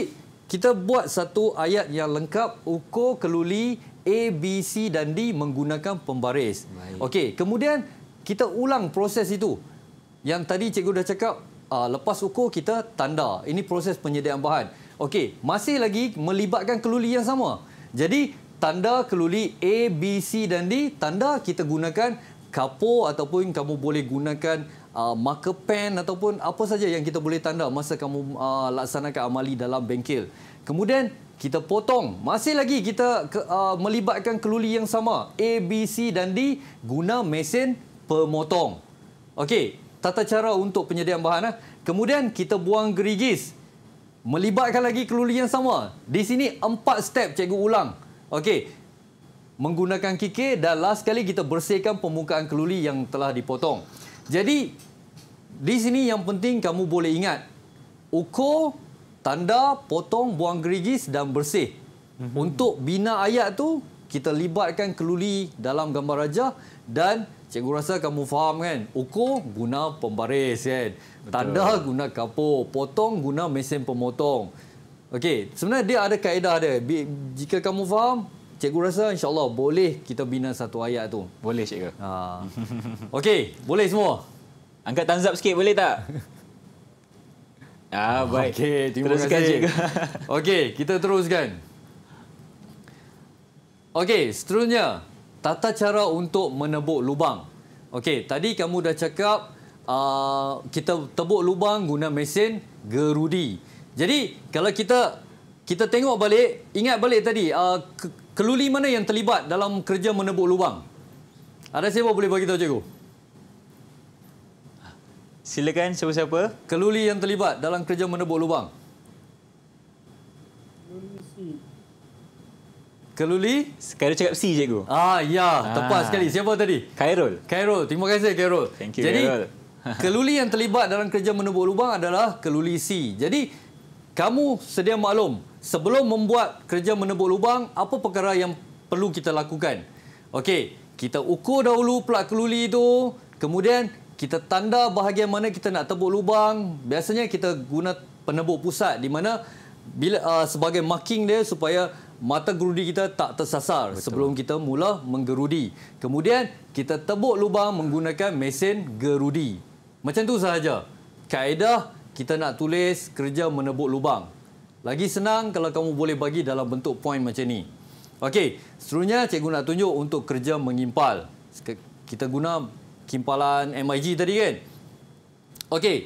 kita buat satu ayat yang lengkap. Ukur keluli A, B, C dan D menggunakan pembaris. Okey, kemudian kita ulang proses itu. Yang tadi cikgu dah cakap, ah, lepas ukur kita tanda. Ini proses penyediaan bahan. Okey, masih lagi melibatkan keluli yang sama. Jadi tanda keluli A, B, C dan D, tanda kita gunakan kapur ataupun kamu boleh gunakan uh, marker pen ataupun apa saja yang kita boleh tanda masa kamu uh, laksanakan amali dalam bengkel. Kemudian kita potong. Masih lagi kita uh, melibatkan keluli yang sama A, B, C dan D guna mesin pemotong. Okey, tata cara untuk penyediaan bahan. Eh. Kemudian kita buang gerigis melibatkan lagi keluli yang sama. Di sini empat step cikgu ulang. Okey. Menggunakan kikir dan last sekali kita bersihkan permukaan keluli yang telah dipotong. Jadi di sini yang penting kamu boleh ingat ukur, tanda, potong, buang gerigis dan bersih. Mhm. Untuk bina ayat tu kita libatkan keluli dalam gambar raja dan cikgu rasa kamu faham kan? Ukur guna pembaris kan. Tanda guna kapur, potong guna mesin pemotong. Okey, sebenarnya dia ada kaedah dia. jika kamu faham, cikgu rasa insya-Allah boleh kita bina satu ayat tu. Boleh cikgu. Ha. Okey, boleh semua. Angkat tanzap sikit boleh tak? ah, baik. Okey, terima teruskan kasih. Teruskan Okey, kita teruskan. Okey, seterusnya tata cara untuk menebuk lubang. Okey, tadi kamu dah cakap Ah, kita tebuk lubang guna mesin gerudi. Jadi kalau kita kita tengok balik, ingat balik tadi uh, keluli mana yang terlibat dalam kerja menebuk lubang? Ada siapa boleh bagi tahu cikgu? Silakan siapa-siapa. Keluli yang terlibat dalam kerja menebuk lubang. Keluli? Sekarang cakap C cikgu. Ah ya, tepat ah. sekali. Siapa tadi? Khairul. Khairul. Terima kasih Khairul. Thank you Jadi, Khairul. Keluli yang terlibat dalam kerja menubuk lubang adalah keluli C. Jadi, kamu sedia maklum, sebelum membuat kerja menubuk lubang, apa perkara yang perlu kita lakukan? Okey, kita ukur dahulu plak keluli itu, kemudian kita tanda bahagian mana kita nak tebuk lubang. Biasanya kita guna penebuk pusat di mana bila uh, sebagai marking dia supaya mata gerudi kita tak tersasar Betul. sebelum kita mula menggerudi. Kemudian kita tebuk lubang menggunakan mesin gerudi. Macam tu sahaja. Kaedah kita nak tulis kerja menebuk lubang. Lagi senang kalau kamu boleh bagi dalam bentuk poin macam ni. Okey, seterusnya cikgu nak tunjuk untuk kerja mengimpal. Kita guna kimpalan MIG tadi kan? Okey.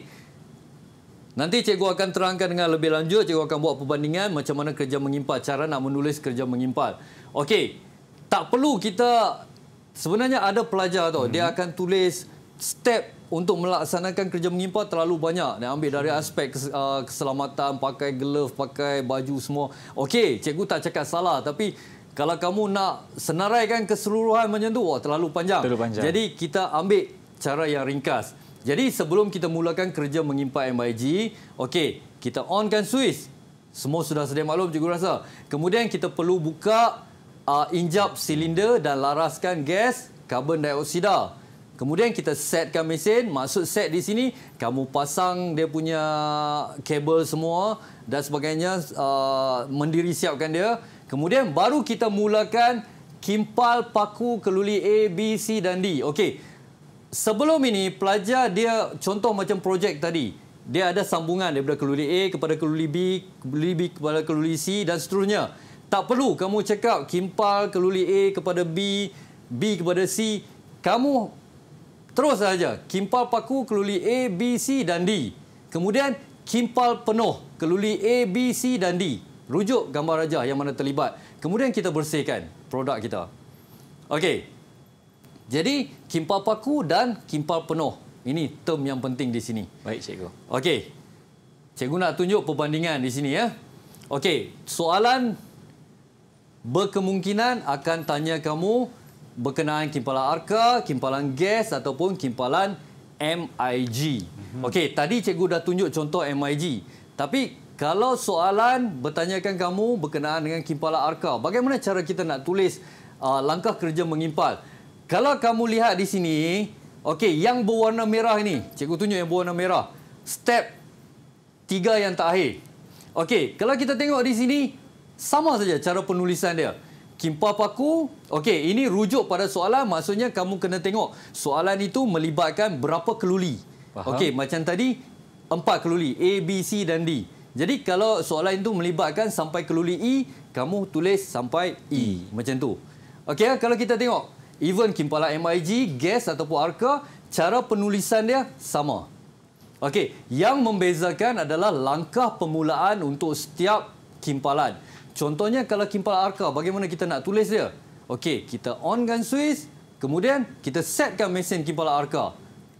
Nanti cikgu akan terangkan dengan lebih lanjut, cikgu akan buat perbandingan macam mana kerja mengimpal, cara nak menulis kerja mengimpal. Okey. Tak perlu kita sebenarnya ada pelajar tau, -hmm. dia mhm. akan tulis step untuk melaksanakan kerja mengimpah terlalu banyak dan ambil dari aspek uh, keselamatan pakai glove pakai baju semua okey cikgu tak cakap salah tapi kalau kamu nak senaraikan keseluruhan macam tu wah terlalu panjang, terlalu panjang. jadi kita ambil cara yang ringkas jadi sebelum kita mulakan kerja mengimpah MIG okey kita onkan switch semua sudah sedia maklum cikgu rasa kemudian kita perlu buka uh, injap silinder dan laraskan gas karbon dioksida Kemudian kita setkan mesin. Maksud set di sini, kamu pasang dia punya kabel semua dan sebagainya, uh, mendiri siapkan dia. Kemudian baru kita mulakan kimpal paku keluli A, B, C dan D. Okey. Sebelum ini, pelajar dia contoh macam projek tadi. Dia ada sambungan daripada keluli A kepada keluli B, keluli B kepada keluli C dan seterusnya. Tak perlu kamu cakap kimpal keluli A kepada B, B kepada C. Kamu terus saja kimpal paku keluli A, B, C dan D. Kemudian kimpal penuh keluli A, B, C dan D. Rujuk gambar rajah yang mana terlibat. Kemudian kita bersihkan produk kita. Okey. Jadi kimpal paku dan kimpal penuh. Ini term yang penting di sini. Baik cikgu. Okey. Cikgu nak tunjuk perbandingan di sini ya. Okey, soalan berkemungkinan akan tanya kamu berkenaan kimpalan arka, kimpalan gas ataupun kimpalan MIG. Mhm. Okey, tadi cikgu dah tunjuk contoh MIG. Tapi kalau soalan bertanyakan kamu berkenaan dengan kimpalan arka, bagaimana cara kita nak tulis uh, langkah kerja mengimpal? Kalau kamu lihat di sini, okey, yang berwarna merah ini, cikgu tunjuk yang berwarna merah. Step tiga yang terakhir. Okey, kalau kita tengok di sini, sama saja cara penulisan dia. Kimpa paku. Okey, ini rujuk pada soalan maksudnya kamu kena tengok soalan itu melibatkan berapa keluli. Okey, macam tadi empat keluli A, B, C dan D. Jadi kalau soalan itu melibatkan sampai keluli E, kamu tulis sampai E, e. macam tu. Okey, ah, kalau kita tengok even kimpala MIG, gas ataupun arka, cara penulisan dia sama. Okey, yang membezakan adalah langkah permulaan untuk setiap kimpalan. Contohnya kalau kimpal arka, bagaimana kita nak tulis dia? Okey, kita on onkan switch, kemudian kita setkan mesin kimpal arka.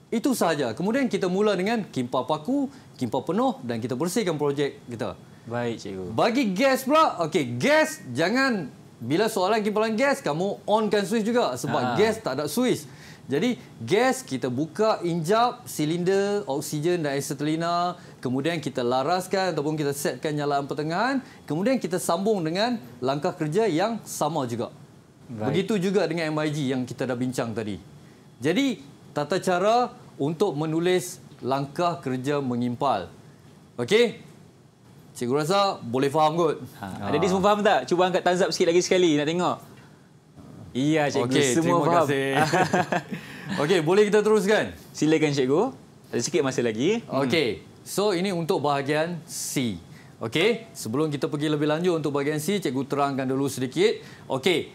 Itu sahaja. Kemudian kita mula dengan kimpal paku, kimpal penuh dan kita bersihkan projek kita. Baik, cikgu. Bagi gas pula, okey, gas jangan bila soalan kimpalan gas, kamu on onkan switch juga sebab ha. gas tak ada switch. Jadi gas kita buka, injap silinder oksigen dan acetylena. Kemudian kita laraskan ataupun kita setkan nyalaan pertengahan. Kemudian kita sambung dengan langkah kerja yang sama juga. Right. Begitu juga dengan MIG yang kita dah bincang tadi. Jadi tata cara untuk menulis langkah kerja mengimpal. Okey? Cikgu rasa boleh faham kot. Ha. Ha. Jadi semua faham tak? Cuba angkat tanzap sikit lagi sekali nak tengok. Iya, cikgu. Okay, semua terima faham. kasih. Okey, boleh kita teruskan? Silakan, cikgu. Ada sikit masa lagi. Hmm. Okey. So, ini untuk bahagian C. Okey. Sebelum kita pergi lebih lanjut untuk bahagian C, cikgu terangkan dulu sedikit. Okey.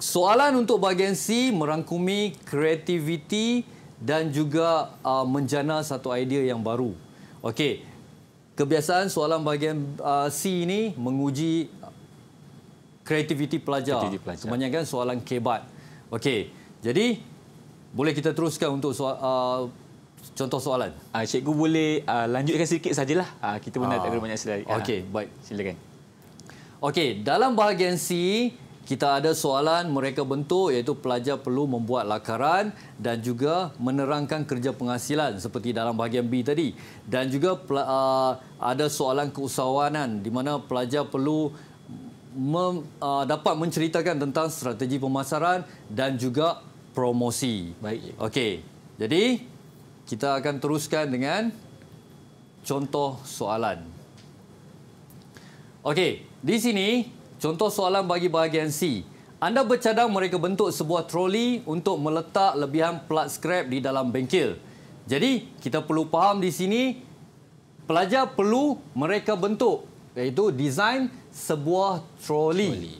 Soalan untuk bahagian C merangkumi kreativiti dan juga uh, menjana satu idea yang baru. Okey. Kebiasaan soalan bahagian uh, C ini menguji kreativiti pelajar. Kreativiti pelajar. Kebanyakan soalan kebat. Okey. Jadi boleh kita teruskan untuk soal, uh, contoh soalan. Uh, cikgu boleh uh, lanjutkan sedikit sajalah. Uh, kita pun uh, tak ada banyak sekali. Okey, uh, baik. Silakan. Okey, dalam bahagian C kita ada soalan mereka bentuk iaitu pelajar perlu membuat lakaran dan juga menerangkan kerja penghasilan seperti dalam bahagian B tadi dan juga ada soalan keusahawanan di mana pelajar perlu mem, uh, dapat menceritakan tentang strategi pemasaran dan juga promosi. Baik. Okey. Jadi kita akan teruskan dengan contoh soalan. Okey, di sini contoh soalan bagi bahagian C. Anda bercadang mereka bentuk sebuah troli untuk meletak lebihan plat scrap di dalam bengkel. Jadi, kita perlu faham di sini pelajar perlu mereka bentuk iaitu design sebuah troli, troli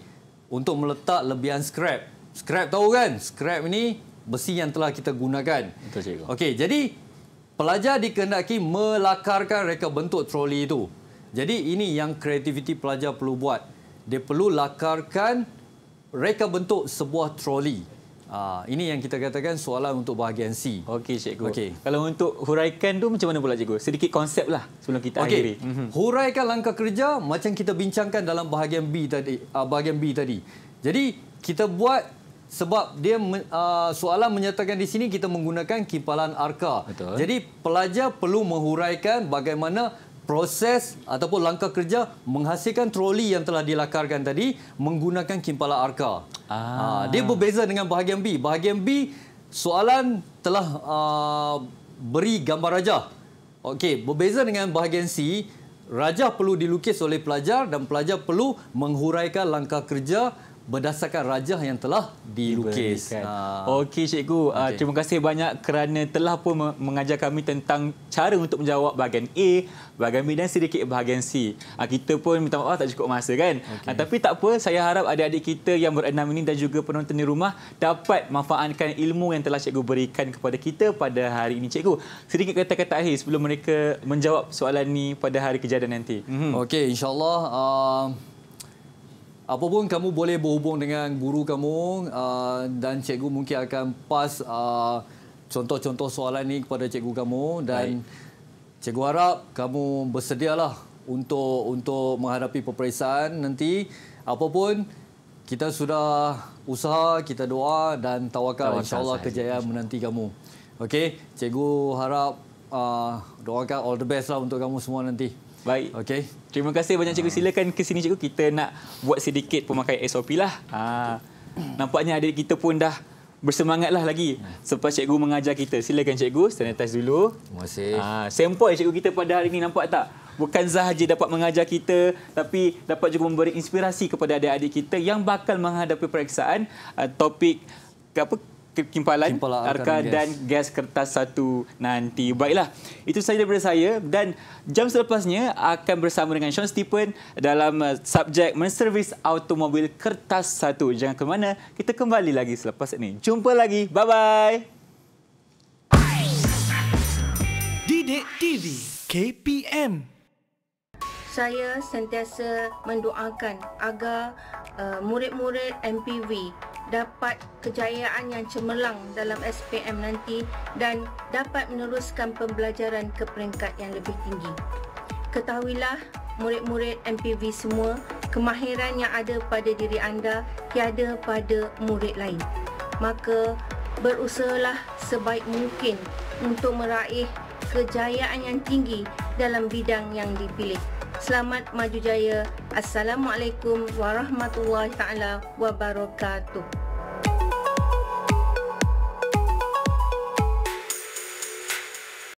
untuk meletak lebihan scrap. Scrap tahu kan? Scrap ini besi yang telah kita gunakan. Betul cikgu. Okey, jadi pelajar dikehendaki melakarkan reka bentuk troli itu. Jadi ini yang kreativiti pelajar perlu buat. Dia perlu lakarkan reka bentuk sebuah troli. Ah, ini yang kita katakan soalan untuk bahagian C. Okey, cikgu. Okay. Kalau untuk huraikan tu macam mana pula cikgu? Sedikit konsep lah sebelum kita okay. akhiri. Mm-hmm. Huraikan langkah kerja macam kita bincangkan dalam bahagian B tadi, uh, bahagian B tadi. Jadi, kita buat sebab dia uh, soalan menyatakan di sini kita menggunakan kipalan arka. Betul. Jadi, pelajar perlu menghuraikan bagaimana proses ataupun langkah kerja menghasilkan troli yang telah dilakarkan tadi menggunakan kimpala arka. Ah. Uh, dia berbeza dengan bahagian B. Bahagian B, soalan telah uh, beri gambar raja. Okey, berbeza dengan bahagian C, rajah perlu dilukis oleh pelajar dan pelajar perlu menghuraikan langkah kerja berdasarkan rajah yang telah dilukis. Ha. Okey cikgu, ah, okay. uh, terima kasih banyak kerana telah pun mengajar kami tentang cara untuk menjawab bahagian A, bahagian B dan sedikit bahagian C. Uh, kita pun minta maaf tak cukup masa kan. Okay. Uh, ah, tapi tak apa, saya harap adik-adik kita yang berenam ini dan juga penonton di rumah dapat manfaatkan ilmu yang telah cikgu berikan kepada kita pada hari ini cikgu. Sedikit kata-kata akhir sebelum mereka menjawab soalan ini pada hari kejadian nanti. Mm-hmm. Okey, insya-Allah uh apa pun kamu boleh berhubung dengan guru kamu uh, dan cikgu mungkin akan pas uh, contoh-contoh soalan ni kepada cikgu kamu dan Baik. cikgu harap kamu bersedialah untuk untuk menghadapi peperiksaan nanti apa pun kita sudah usaha kita doa dan tawakal insyaallah kejayaan menanti kamu okey cikgu harap uh, doakan all the best lah untuk kamu semua nanti Baik. Okey. Terima kasih banyak cikgu. Silakan ke sini cikgu. Kita nak buat sedikit pemakai SOP lah. Ha. Nampaknya adik kita pun dah bersemangatlah lagi selepas cikgu mengajar kita. Silakan cikgu sanitize dulu. Terima kasih. Ha. sampai cikgu kita pada hari ini nampak tak? Bukan sahaja dapat mengajar kita tapi dapat juga memberi inspirasi kepada adik-adik kita yang bakal menghadapi periksaan uh, topik apa Kimpalan, timpalan arka dan gas. kertas satu nanti. Baiklah, itu sahaja daripada saya dan jam selepasnya akan bersama dengan Sean Stephen dalam uh, subjek menservis automobil kertas satu. Jangan ke mana, kita kembali lagi selepas ini. Jumpa lagi, bye-bye. Didik TV KPM saya sentiasa mendoakan agar uh, murid-murid MPV dapat kejayaan yang cemerlang dalam SPM nanti dan dapat meneruskan pembelajaran ke peringkat yang lebih tinggi. Ketahuilah murid-murid MPV semua, kemahiran yang ada pada diri anda tiada pada murid lain. Maka berusahalah sebaik mungkin untuk meraih kejayaan yang tinggi dalam bidang yang dipilih. Selamat maju jaya. Assalamualaikum warahmatullahi taala wabarakatuh.